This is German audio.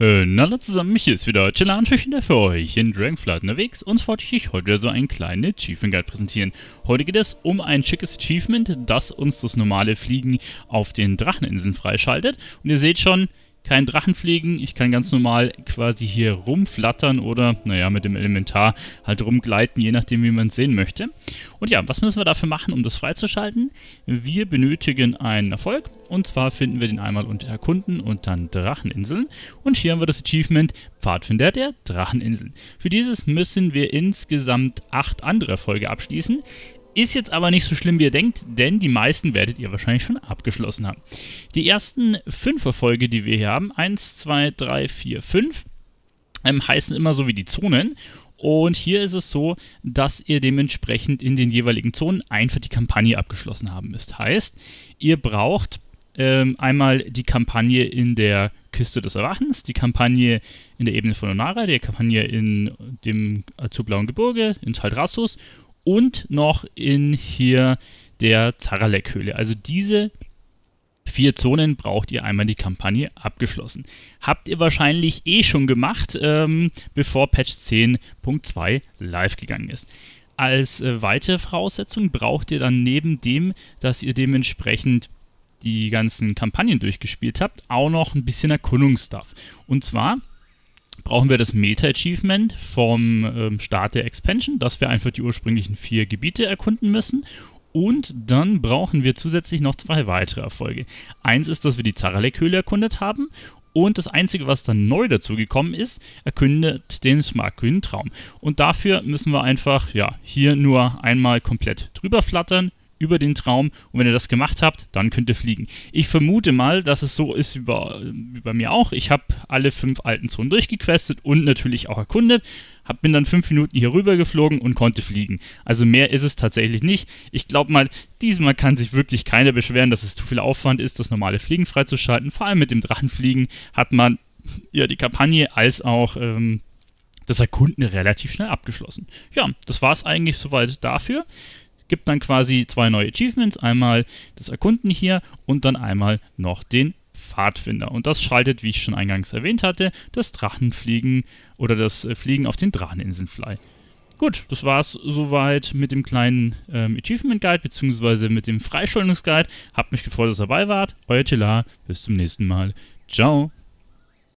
Äh, na hallo zusammen, mich ist wieder Chillan und für euch in Dragonflight unterwegs und wollte ich euch heute so einen kleinen Achievement Guide präsentieren. Heute geht es um ein schickes Achievement, das uns das normale Fliegen auf den Dracheninseln freischaltet und ihr seht schon, kein Drachenfliegen, ich kann ganz normal quasi hier rumflattern oder, naja, mit dem Elementar halt rumgleiten, je nachdem wie man es sehen möchte. Und ja, was müssen wir dafür machen, um das freizuschalten? Wir benötigen einen Erfolg und zwar finden wir den einmal unter Erkunden und dann Dracheninseln. Und hier haben wir das Achievement Pfadfinder der Dracheninseln. Für dieses müssen wir insgesamt acht andere Erfolge abschließen. Ist jetzt aber nicht so schlimm, wie ihr denkt, denn die meisten werdet ihr wahrscheinlich schon abgeschlossen haben. Die ersten fünf Erfolge, die wir hier haben, 1, 2, 3, 4, 5, heißen immer so wie die Zonen. Und hier ist es so, dass ihr dementsprechend in den jeweiligen Zonen einfach die Kampagne abgeschlossen haben müsst. Heißt, ihr braucht ähm, einmal die Kampagne in der Küste des Erwachens, die Kampagne in der Ebene von Onara, die Kampagne in dem Azurblauen äh, Gebirge, in Taldrassus und noch in hier der Zaralek-Höhle. Also diese vier Zonen braucht ihr einmal die Kampagne abgeschlossen. Habt ihr wahrscheinlich eh schon gemacht, ähm, bevor Patch 10.2 live gegangen ist. Als äh, weitere Voraussetzung braucht ihr dann neben dem, dass ihr dementsprechend die ganzen Kampagnen durchgespielt habt, auch noch ein bisschen Erkundungsstuff. Und zwar brauchen wir das Meta-Achievement vom ähm, Start der Expansion, dass wir einfach die ursprünglichen vier Gebiete erkunden müssen und dann brauchen wir zusätzlich noch zwei weitere Erfolge. Eins ist, dass wir die Zaralek-Höhle erkundet haben und das Einzige, was dann neu dazu gekommen ist, erkündet den smart grünen Traum. Und dafür müssen wir einfach ja, hier nur einmal komplett drüber flattern, über den Traum und wenn ihr das gemacht habt, dann könnt ihr fliegen. Ich vermute mal, dass es so ist wie bei, wie bei mir auch. Ich habe alle fünf alten Zonen durchgequestet und natürlich auch erkundet. Hab, bin dann fünf Minuten hier rüber geflogen und konnte fliegen. Also mehr ist es tatsächlich nicht. Ich glaube mal, diesmal kann sich wirklich keiner beschweren, dass es zu viel Aufwand ist, das normale Fliegen freizuschalten. Vor allem mit dem Drachenfliegen hat man ja die Kampagne als auch ähm, das Erkunden relativ schnell abgeschlossen. Ja, das war es eigentlich soweit dafür gibt dann quasi zwei neue Achievements, einmal das Erkunden hier und dann einmal noch den Pfadfinder. Und das schaltet, wie ich schon eingangs erwähnt hatte, das Drachenfliegen oder das äh, Fliegen auf den Dracheninseln Fly. Gut, das war es soweit mit dem kleinen ähm, Achievement Guide bzw. mit dem Freischulungsguide. Habt mich gefreut, dass ihr dabei wart. Euer Tela, bis zum nächsten Mal. Ciao.